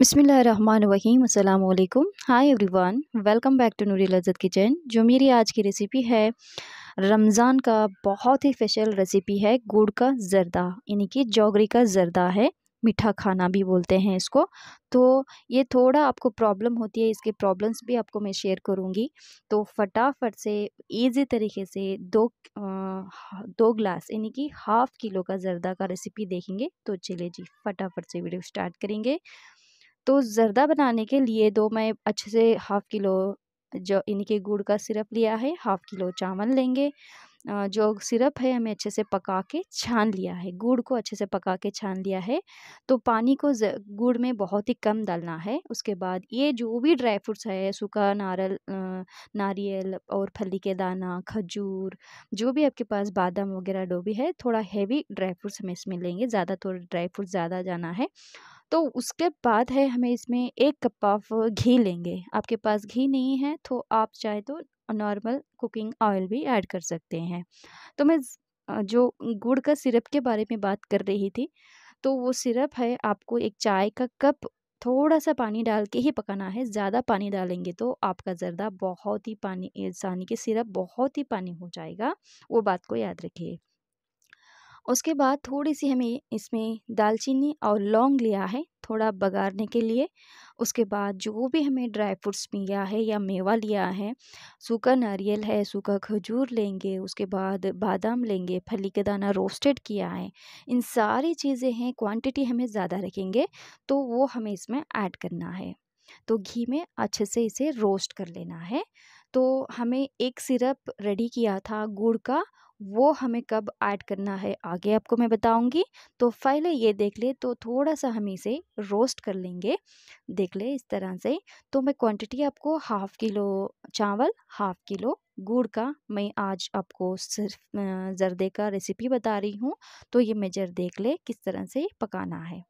बसमीम् अल्लाम hi everyone welcome back to Noori Lazzat kitchen जो मेरी आज की रेसिपी है रमज़ान का बहुत ही स्पेशल रेसिपी है गुड़ का जरदा यानी कि जौगरी का जरदा है मीठा खाना भी बोलते हैं इसको तो ये थोड़ा आपको प्रॉब्लम होती है इसके प्रॉब्लम्स भी आपको मैं शेयर करूँगी तो फटाफट से ईजी तरीके से दो दो ग्लास यानी कि हाफ़ किलो का जरदा का रेसिपी देखेंगे तो चलिए जी फटाफट से वीडियो स्टार्ट करेंगे तो ज़र्दा बनाने के लिए दो मैं अच्छे से हाफ़ किलो जो इनके गुड़ का सिरप लिया है हाफ़ किलो चावल लेंगे जो सिरप है हमें अच्छे से पका के छान लिया है गुड़ को अच्छे से पका के छान लिया है तो पानी को गुड़ में बहुत ही कम डालना है उसके बाद ये जो भी ड्राई फ्रूट्स है सूखा नारियल नारियल और फली के दाना खजूर जो भी आपके पास बादाम वगैरह डोबी है थोड़ा हैवी ड्राई फ्रूट्स हमें इसमें लेंगे ज़्यादा थोड़ा तो ड्राई फ्रूट ज़्यादा जाना है तो उसके बाद है हमें इसमें एक कप ऑफ घी लेंगे आपके पास घी नहीं है तो आप चाहे तो नॉर्मल कुकिंग ऑयल भी ऐड कर सकते हैं तो मैं जो गुड़ का सिरप के बारे में बात कर रही थी तो वो सिरप है आपको एक चाय का कप थोड़ा सा पानी डाल के ही पकाना है ज़्यादा पानी डालेंगे तो आपका ज़रदा बहुत ही पानी यानी कि सिरप बहुत ही पानी हो जाएगा वो बात को याद रखिए उसके बाद थोड़ी सी हमें इसमें दालचीनी और लौंग लिया है थोड़ा बगारने के लिए उसके बाद जो भी हमें ड्राई फ्रूट्स लिया है या मेवा लिया है सूखा नारियल है सूखा खजूर लेंगे उसके बाद बादाम लेंगे फली का दाना रोस्टेड किया है इन सारी चीज़ें हैं क्वांटिटी हमें ज़्यादा रखेंगे तो वो हमें इसमें ऐड करना है तो घी में अच्छे से इसे रोस्ट कर लेना है तो हमें एक सिरप रेडी किया था गुड़ का वो हमें कब ऐड करना है आगे आपको मैं बताऊंगी तो पहले ये देख ले तो थोड़ा सा हम इसे रोस्ट कर लेंगे देख ले इस तरह से तो मैं क्वांटिटी आपको हाफ़ किलो चावल हाफ़ किलो गुड़ का मैं आज आपको सिर्फ जर्दे का रेसिपी बता रही हूँ तो ये मेजर देख ले किस तरह से पकाना है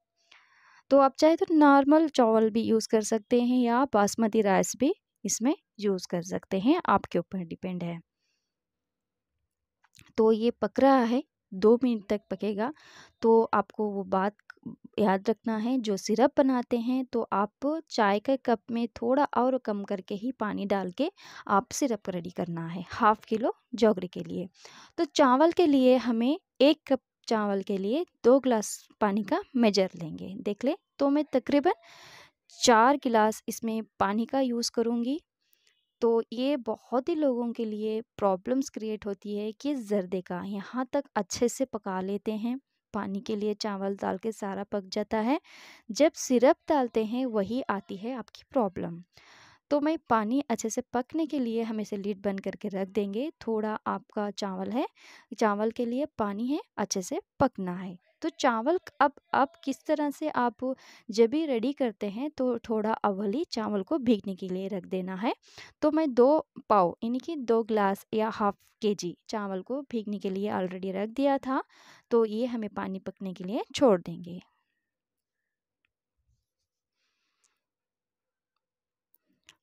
तो आप चाहे तो नॉर्मल चावल भी यूज़ कर सकते हैं या बासमती राइस भी इसमें यूज़ कर सकते हैं आपके ऊपर डिपेंड है तो ये पक रहा है दो मिनट तक पकेगा तो आपको वो बात याद रखना है जो सिरप बनाते हैं तो आप चाय के कप में थोड़ा और कम करके ही पानी डाल के आप सिरप रेडी करना है हाफ़ किलो जोगरी के लिए तो चावल के लिए हमें एक कप चावल के लिए दो गिलास पानी का मेजर लेंगे देख ले तो मैं तकरीबन चार गिलास इसमें पानी का यूज़ करूँगी तो ये बहुत ही लोगों के लिए प्रॉब्लम्स क्रिएट होती है कि जर्दे का यहाँ तक अच्छे से पका लेते हैं पानी के लिए चावल डाल के सारा पक जाता है जब सिरप डालते हैं वही आती है आपकी प्रॉब्लम तो मैं पानी अच्छे से पकने के लिए हम इसे लीड बंद करके रख देंगे थोड़ा आपका चावल है चावल के लिए पानी है अच्छे से पकना है तो चावल अब अब किस तरह से आप जब भी रेडी करते हैं तो थोड़ा अवल ही चावल को भीगने के लिए रख देना है तो मैं दो पाव यानी कि दो ग्लास या हाफ के जी चावल को भीगने के लिए ऑलरेडी रख दिया था तो ये हमें पानी पकने के लिए छोड़ देंगे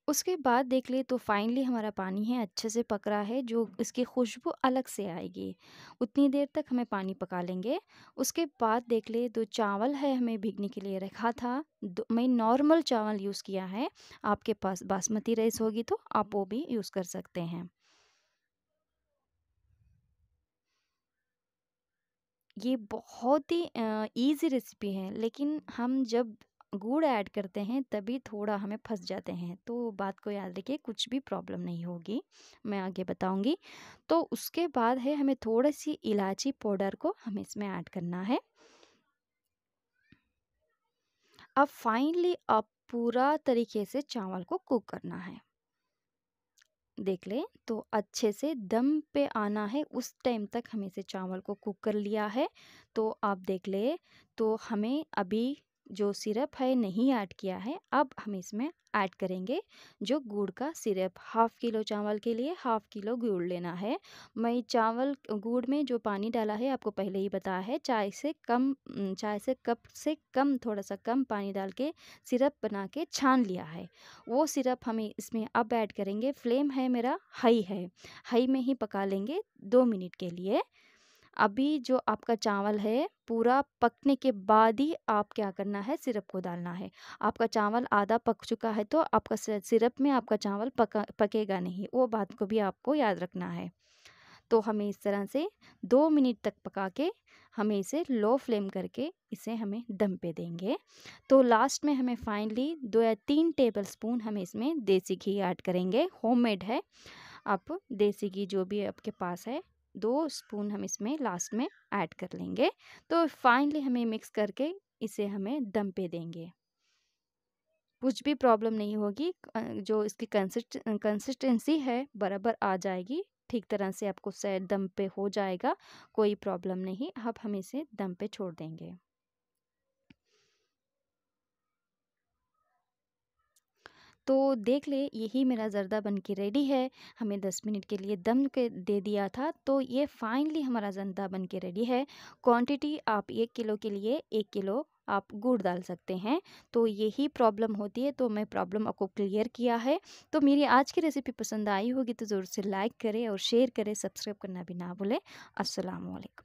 उसके बाद देख ले तो फाइनली हमारा पानी है अच्छे से पक रहा है जो इसकी खुशबू अलग से आएगी उतनी देर तक हमें पानी पका लेंगे उसके बाद देख ले तो चावल है हमें भीगने के लिए रखा था मैं नॉर्मल चावल यूज़ किया है आपके पास बासमती राइस होगी तो आप वो भी यूज़ कर सकते हैं ये बहुत ही ईजी रेसिपी है लेकिन हम जब गुड़ ऐड करते हैं तभी थोड़ा हमें फंस जाते हैं तो बात को याद रखिए कुछ भी प्रॉब्लम नहीं होगी मैं आगे बताऊंगी तो उसके बाद है हमें थोड़ी सी इलायची पाउडर को हमें इसमें ऐड करना है अब फाइनली अब पूरा तरीके से चावल को कुक करना है देख ले तो अच्छे से दम पे आना है उस टाइम तक हमें इसे चावल को कुक कर लिया है तो आप देख ले तो हमें अभी जो सिरप है नहीं ऐड किया है अब हम इसमें ऐड करेंगे जो गुड़ का सिरप हाफ़ किलो चावल के लिए हाफ़ किलो गुड़ लेना है मैं चावल गुड़ में जो पानी डाला है आपको पहले ही बताया है चाय से कम चाय से कप से कम थोड़ा सा कम पानी डाल के सिरप बना के छान लिया है वो सिरप हमें इसमें अब ऐड करेंगे फ्लेम है मेरा हाई है हाई में ही पका लेंगे दो मिनट के लिए अभी जो आपका चावल है पूरा पकने के बाद ही आप क्या करना है सिरप को डालना है आपका चावल आधा पक चुका है तो आपका सिरप में आपका चावल पका पकेगा नहीं वो बात को भी आपको याद रखना है तो हमें इस तरह से दो मिनट तक पका के हमें इसे लो फ्लेम करके इसे हमें दम पे देंगे तो लास्ट में हमें फाइनली दो या तीन टेबल स्पून हम इसमें देसी घी ऐड करेंगे होममेड है आप देसी घी जो भी आपके पास है दो स्पून हम इसमें लास्ट में ऐड कर लेंगे तो फाइनली हमें मिक्स करके इसे हमें दम पे देंगे कुछ भी प्रॉब्लम नहीं होगी जो इसकी कंसिस्ट कंसिस्टेंसी है बराबर आ जाएगी ठीक तरह से आपको सेट दम पे हो जाएगा कोई प्रॉब्लम नहीं अब हम इसे दम पे छोड़ देंगे तो देख ले यही मेरा ज़रदा बन के रेडी है हमें दस मिनट के लिए दम के दे दिया था तो ये फाइनली हमारा ज़रदा बन के रेडी है क्वांटिटी आप एक किलो के लिए एक किलो आप गुड़ डाल सकते हैं तो यही प्रॉब्लम होती है तो मैं प्रॉब्लम आपको क्लियर किया है तो मेरी आज की रेसिपी पसंद आई होगी तो ज़रूर से लाइक करें और शेयर करें सब्सक्राइब करना भी ना भूलें असलकम